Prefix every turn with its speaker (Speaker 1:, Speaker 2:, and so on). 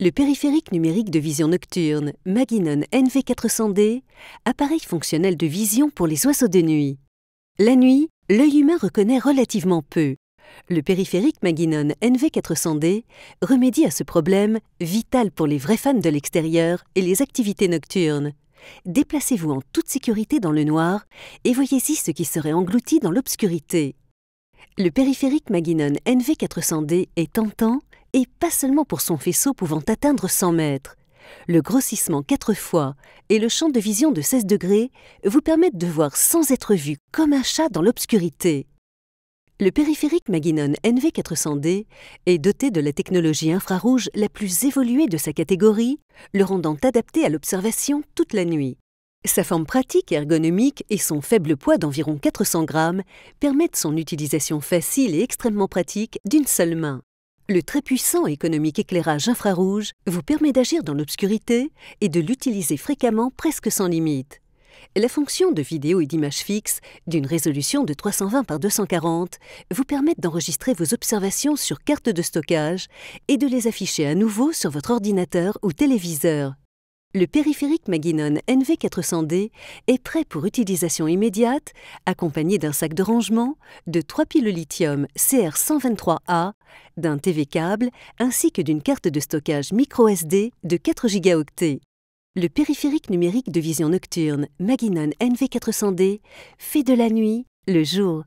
Speaker 1: Le périphérique numérique de vision nocturne, Maginon NV400D, appareil fonctionnel de vision pour les oiseaux de nuit. La nuit, l'œil humain reconnaît relativement peu. Le périphérique Maginon NV400D remédie à ce problème, vital pour les vrais fans de l'extérieur et les activités nocturnes. Déplacez-vous en toute sécurité dans le noir et voyez si ce qui serait englouti dans l'obscurité. Le périphérique Maginon NV400D est tentant et pas seulement pour son faisceau pouvant atteindre 100 mètres. Le grossissement 4 fois et le champ de vision de 16 degrés vous permettent de voir sans être vu comme un chat dans l'obscurité. Le périphérique Maginon NV400D est doté de la technologie infrarouge la plus évoluée de sa catégorie, le rendant adapté à l'observation toute la nuit. Sa forme pratique et ergonomique et son faible poids d'environ 400 grammes permettent son utilisation facile et extrêmement pratique d'une seule main. Le très puissant économique éclairage infrarouge vous permet d'agir dans l'obscurité et de l'utiliser fréquemment presque sans limite. La fonction de vidéo et d'image fixe d'une résolution de 320 par 240 vous permet d'enregistrer vos observations sur carte de stockage et de les afficher à nouveau sur votre ordinateur ou téléviseur. Le périphérique Maginon NV400D est prêt pour utilisation immédiate, accompagné d'un sac de rangement, de trois piles lithium CR123A, d'un TV câble ainsi que d'une carte de stockage micro SD de 4 gigaoctets. Le périphérique numérique de vision nocturne Maginon NV400D fait de la nuit le jour.